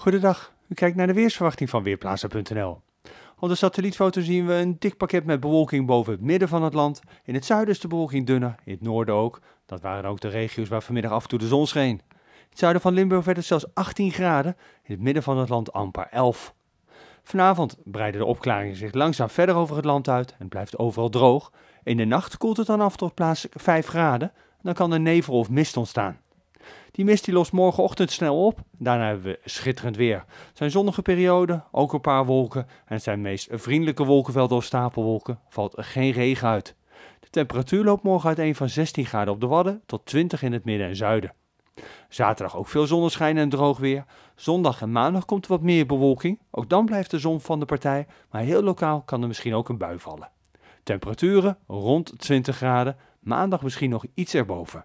Goedendag, u kijkt naar de weersverwachting van Weerplaza.nl. Op de satellietfoto zien we een dik pakket met bewolking boven het midden van het land. In het zuiden is de bewolking dunner, in het noorden ook. Dat waren ook de regio's waar vanmiddag af en toe de zon scheen. In het zuiden van Limburg werd het zelfs 18 graden, in het midden van het land amper 11. Vanavond breiden de opklaringen zich langzaam verder over het land uit en blijft overal droog. In de nacht koelt het dan af tot plaats 5 graden, dan kan er nevel of mist ontstaan. Die mist die lost morgenochtend snel op. Daarna hebben we schitterend weer. zijn zonnige periode, ook een paar wolken. En zijn meest vriendelijke wolkenvelden of stapelwolken. Valt er geen regen uit. De temperatuur loopt morgen uiteen van 16 graden op de Wadden tot 20 in het midden en zuiden. Zaterdag ook veel zonneschijn en droog weer. Zondag en maandag komt er wat meer bewolking. Ook dan blijft de zon van de partij, maar heel lokaal kan er misschien ook een bui vallen. Temperaturen rond 20 graden, maandag misschien nog iets erboven.